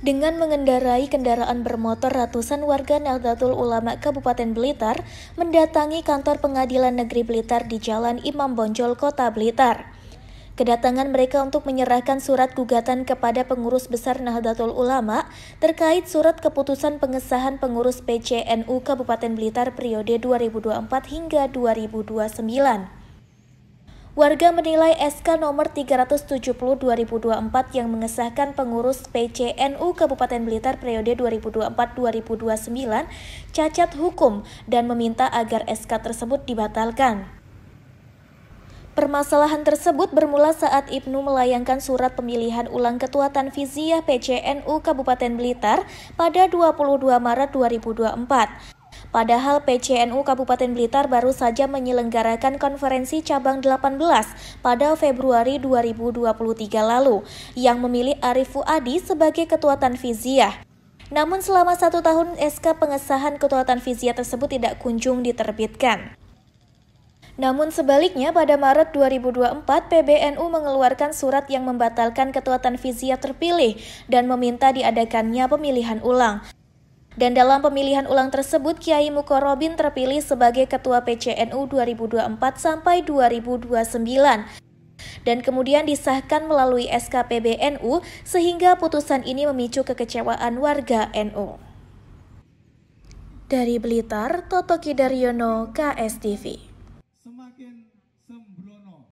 Dengan mengendarai kendaraan bermotor ratusan warga Nahdlatul Ulama Kabupaten Blitar mendatangi kantor pengadilan negeri Blitar di Jalan Imam Bonjol, Kota Blitar. Kedatangan mereka untuk menyerahkan surat gugatan kepada pengurus besar Nahdlatul Ulama terkait surat keputusan pengesahan pengurus PCNU Kabupaten Blitar periode 2024 hingga 2029. Warga menilai SK nomor 370 2024 yang mengesahkan pengurus PCNU Kabupaten Blitar periode 2024-2029 cacat hukum dan meminta agar SK tersebut dibatalkan. Permasalahan tersebut bermula saat Ibnu melayangkan surat pemilihan ulang Ketua Tanfiziah PCNU Kabupaten Blitar pada 22 Maret 2024. Padahal PCNU Kabupaten Blitar baru saja menyelenggarakan konferensi cabang 18 pada Februari 2023 lalu yang memilih Arif Fuadi sebagai ketua Tanfiziah. Namun selama satu tahun SK pengesahan ketua Tanfiziah tersebut tidak kunjung diterbitkan. Namun sebaliknya pada Maret 2024 PBNU mengeluarkan surat yang membatalkan ketua Tanfiziah terpilih dan meminta diadakannya pemilihan ulang. Dan dalam pemilihan ulang tersebut, Kiai Mukorobin terpilih sebagai Ketua PCNU 2024 sampai 2029 dan kemudian disahkan melalui SKPB NU sehingga putusan ini memicu kekecewaan warga NU. Dari Blitar, Toto Kidaryono, KSTV. Semakin sembrono.